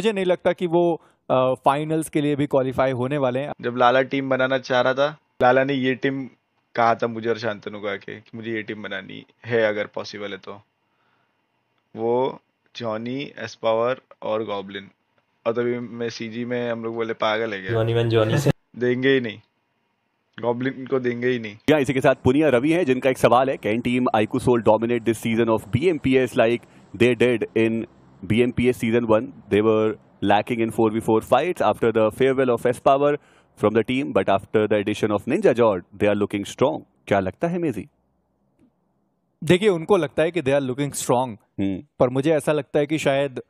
मुझे नहीं लगता कि वो फाइनल्स के लिए भी क्वालिफाई होने वाले हैं जब लाला टीम बनाना चाह रहा था लाला ने ये टीम कहा था मुझे और शांतनु का के कि मुझे ये टीम बनानी है अगर पॉसिबल है तो वो जॉनी एस पावर और गॉबलिन और तभी मैं सीजी में हम लोग बोले पागल है जॉनी जॉनी से देंगे ही नहीं गॉबलिन को देंगे ही नहीं या इसी के साथ पुनिया रवि है जिनका एक सवाल है can team iQOO Soul dominate this season of BMPS like they did in BNPS Season 1. They were lacking in 4v4 fights after the farewell of S-Power from the team, but after the addition of Ninja Jord, they are looking strong. क्या लगता है मेजी देखिए उनको लगता है कि they are looking strong पर मुझे ऐसा लगता है कि शायद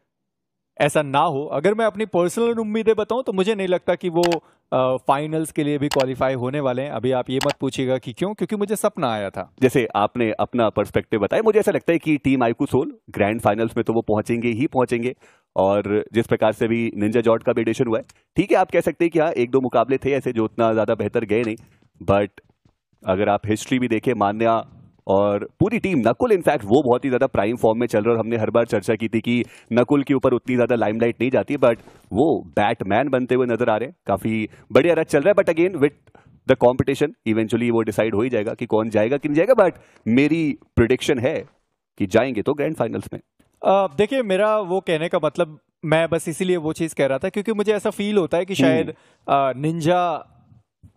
ऐसा ना हो अगर मैं अपनी पर्सनल उम्मीदें बताऊं तो मुझे नहीं लगता कि वो फाइनल्स के लिए भी क्वालिफाई होने वाले हैं अभी आप ये मत पूछिएगा कि क्यों क्योंकि मुझे सपना आया था जैसे आपने अपना पर्सपेक्टिव बताया मुझे ऐसा लगता है कि team iQOO Soul grand finals में तो वो पहुंचेंगे ही पहुंचेंगे और जिस प्रकार से भी निंजा जॉट का भी एडिशन हुआ है ठीक है आप कह सकते हैं कि हाँ एक दो मुकाबले थे ऐसे जो उतना ज़्यादा बेहतर गए नहीं बट अगर आप हिस्ट्री भी देखें मान्या और पूरी टीम नकुल इनफैक्ट वो बहुत ही ज़्यादा प्राइम फॉर्म में चल रहा है हमने हर बार चर्चा की थी कि नकुल के ऊपर उतनी ज़्यादा लाइमलाइट नहीं जाती बट वो बैटमैन बनते हुए नजर आ रहे हैं काफ़ी बढ़िया रच चल रहा है but again with the competition eventually वो डिसाइड हो ही जाएगा कि कौन जाएगा कि नहीं जाएगा बट मेरी प्रिडिक्शन है कि जाएंगे तो ग्रैंड फाइनल्स में देखिए मेरा वो कहने का मतलब मैं बस इसीलिए वो चीज़ कह रहा था क्योंकि मुझे ऐसा फील होता है कि हम्म। शायद निंजा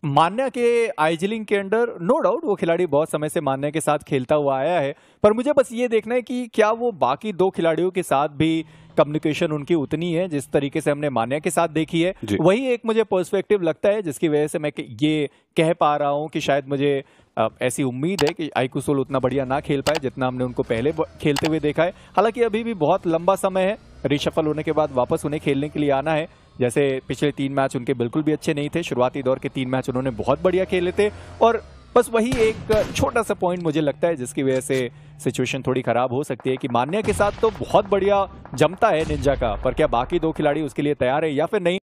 मान्या के आइजलिंग के अंडर नो डाउट वो खिलाड़ी बहुत समय से मान्या के साथ खेलता हुआ आया है पर मुझे बस ये देखना है कि क्या वो बाकी दो खिलाड़ियों के साथ भी कम्युनिकेशन उनकी उतनी है जिस तरीके से हमने मान्या के साथ देखी है वही एक मुझे पर्सपेक्टिव लगता है जिसकी वजह से मैं ये कह पा रहा हूँ कि शायद मुझे ऐसी उम्मीद है कि आईकुसोल उतना बढ़िया ना खेल पाए जितना हमने उनको पहले खेलते हुए देखा है हालांकि अभी भी बहुत लंबा समय है रिशफल होने के बाद वापस उन्हें खेलने के लिए आना है जैसे पिछले तीन मैच उनके बिल्कुल भी अच्छे नहीं थे शुरुआती दौर के तीन मैच उन्होंने बहुत बढ़िया खेले थे और बस वही एक छोटा सा पॉइंट मुझे लगता है जिसकी वजह से सिचुएशन थोड़ी खराब हो सकती है कि मान्या के साथ तो बहुत बढ़िया जमता है निंजा का पर क्या बाकी दो खिलाड़ी उसके लिए तैयार है या फिर नहीं